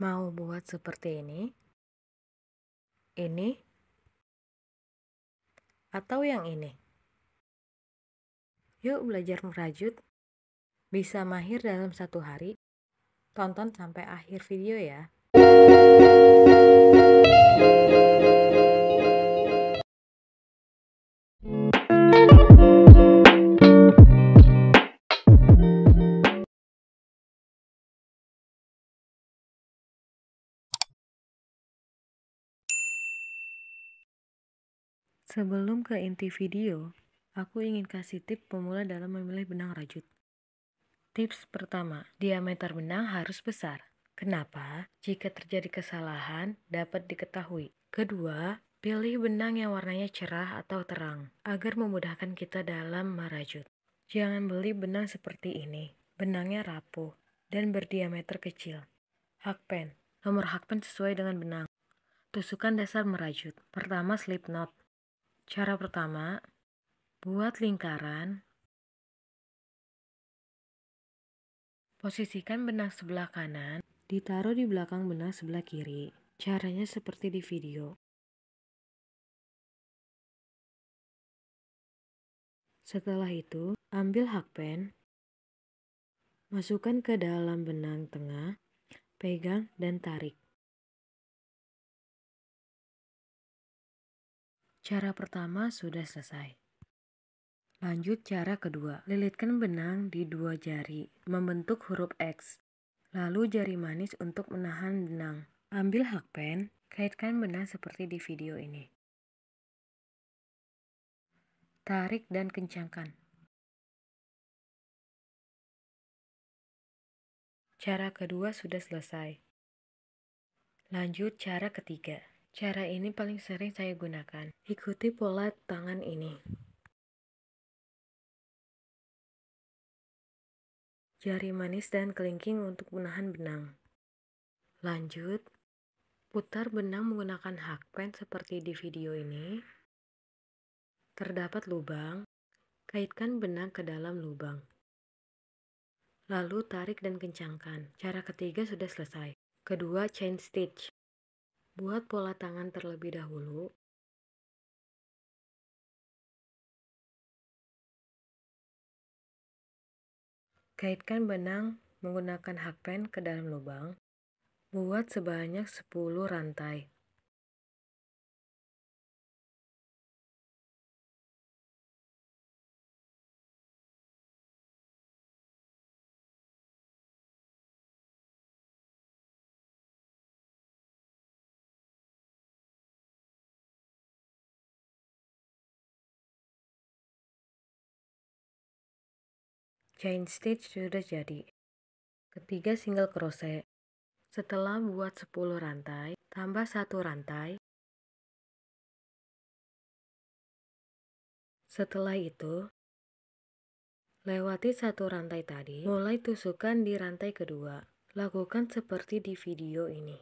mau buat seperti ini, ini, atau yang ini. Yuk belajar merajut, bisa mahir dalam satu hari. Tonton sampai akhir video ya. Sebelum ke inti video, aku ingin kasih tips pemula dalam memilih benang rajut. Tips pertama, diameter benang harus besar. Kenapa? Jika terjadi kesalahan, dapat diketahui. Kedua, pilih benang yang warnanya cerah atau terang, agar memudahkan kita dalam merajut. Jangan beli benang seperti ini, benangnya rapuh dan berdiameter kecil. Hakpen, nomor hakpen sesuai dengan benang. Tusukan dasar merajut, pertama slip knot, Cara pertama, buat lingkaran. Posisikan benang sebelah kanan, ditaruh di belakang benang sebelah kiri. Caranya seperti di video. Setelah itu, ambil hakpen, masukkan ke dalam benang tengah, pegang dan tarik. Cara pertama sudah selesai. Lanjut cara kedua, lilitkan benang di dua jari, membentuk huruf X. Lalu jari manis untuk menahan benang. Ambil hakpen, kaitkan benang seperti di video ini. Tarik dan kencangkan. Cara kedua sudah selesai. Lanjut cara ketiga. Cara ini paling sering saya gunakan. Ikuti pola tangan ini. Jari manis dan kelingking untuk menahan benang. Lanjut, putar benang menggunakan hakpen seperti di video ini. Terdapat lubang, kaitkan benang ke dalam lubang. Lalu tarik dan kencangkan. Cara ketiga sudah selesai. Kedua, chain stitch. Buat pola tangan terlebih dahulu, Kaitkan benang menggunakan hakpen ke dalam lubang. Buat sebanyak 10 rantai. Chain Stitch sudah jadi. Ketiga single crochet. Setelah buat 10 rantai, tambah satu rantai. Setelah itu, lewati satu rantai tadi, mulai tusukan di rantai kedua. Lakukan seperti di video ini.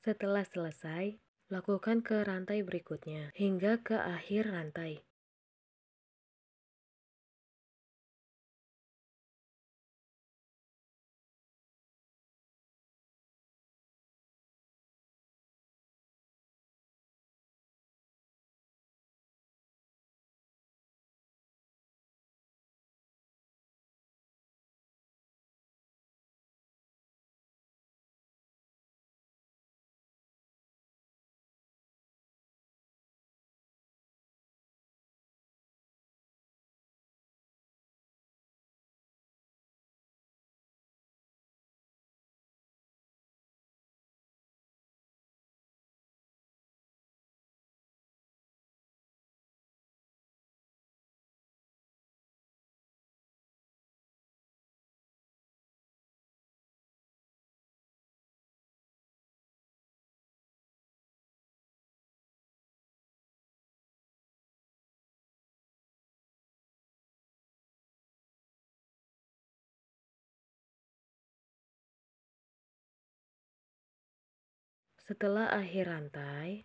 Setelah selesai, lakukan ke rantai berikutnya hingga ke akhir rantai. Setelah akhir rantai,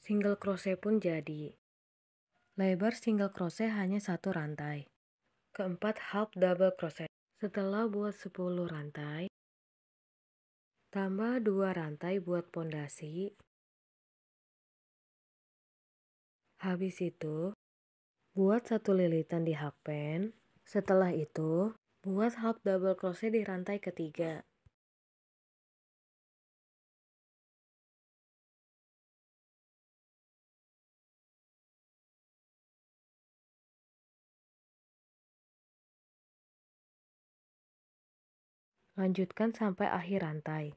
single crochet pun jadi. Lebar single crochet hanya satu rantai. Keempat, half double crochet. Setelah buat 10 rantai, tambah 2 rantai buat pondasi. Habis itu, buat satu lilitan di half pen. Setelah itu, buat half double crochet di rantai ketiga. Lanjutkan sampai akhir rantai.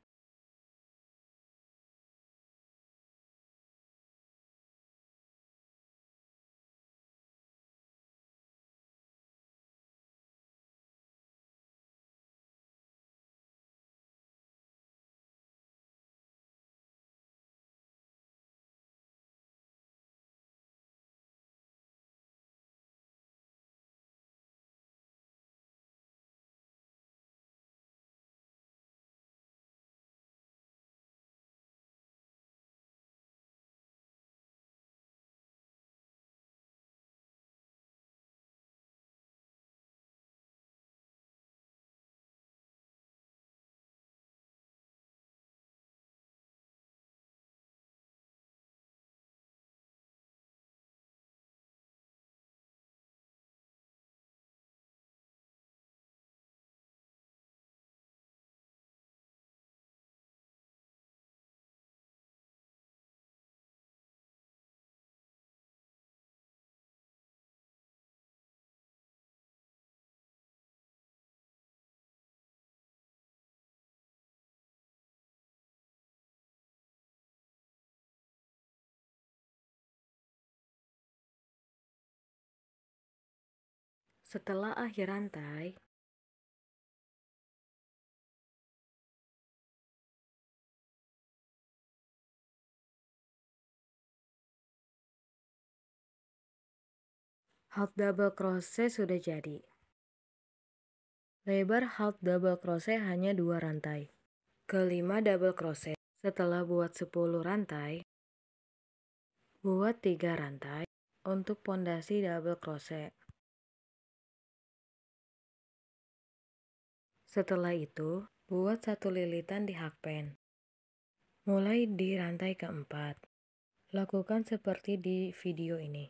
Setelah akhir rantai, Half double crochet sudah jadi. Lebar half double crochet hanya dua rantai. Kelima double crochet. Setelah buat 10 rantai, buat 3 rantai untuk pondasi double crochet. Setelah itu, buat satu lilitan di hakpen. Mulai di rantai keempat. Lakukan seperti di video ini.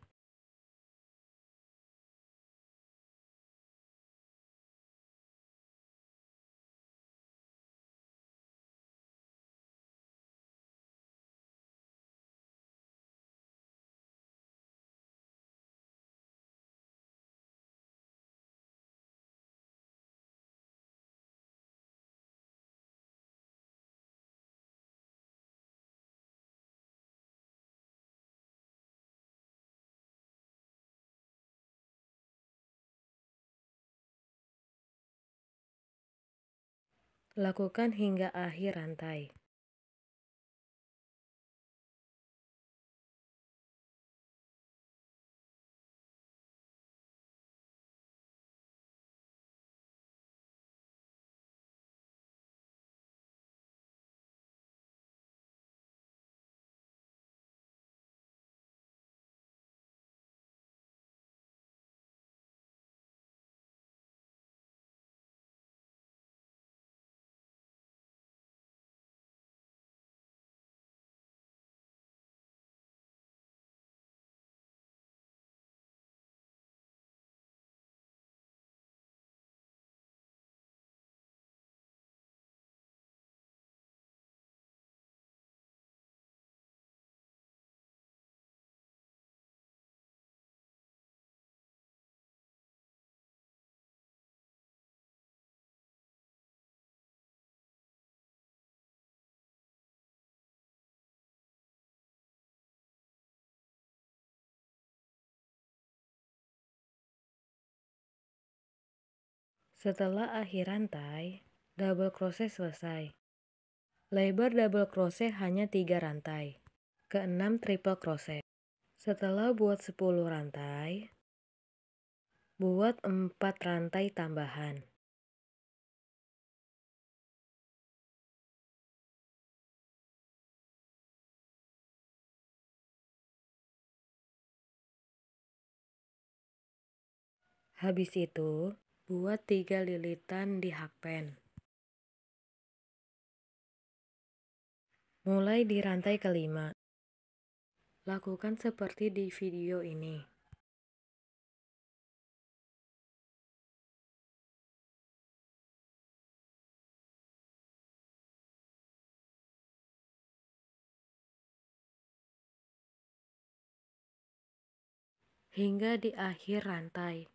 Lakukan hingga akhir rantai. Setelah akhir rantai, double crochet selesai. Lebar double crochet hanya 3 rantai, keenam triple crochet. Setelah buat 10 rantai, buat 4 rantai tambahan. Habis itu, Buat tiga lilitan di hakpen. Mulai di rantai kelima. Lakukan seperti di video ini. hingga di akhir rantai.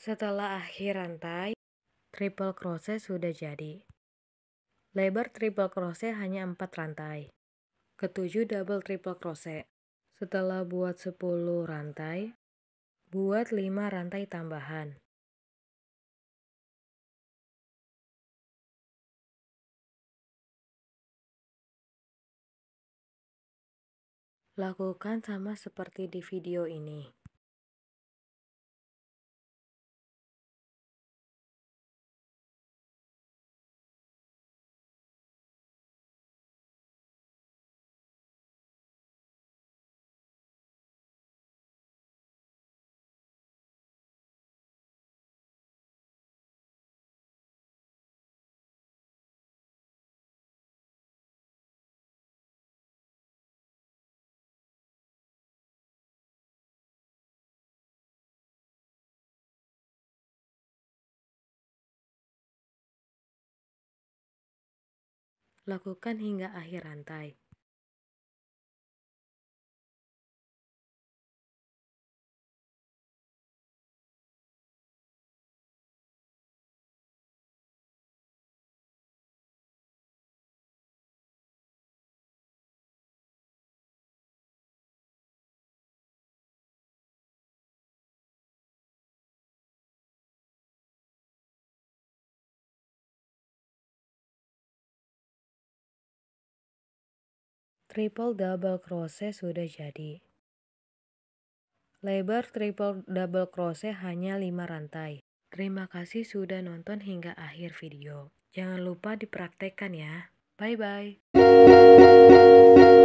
Setelah akhir rantai, triple crochet sudah jadi. Lebar triple crochet hanya 4 rantai. Ketujuh double triple crochet. Setelah buat 10 rantai, buat 5 rantai tambahan. Lakukan sama seperti di video ini. lakukan hingga akhir rantai. Triple double crochet sudah jadi. Lebar triple double crochet hanya 5 rantai. Terima kasih sudah nonton hingga akhir video. Jangan lupa dipraktekkan ya. Bye bye.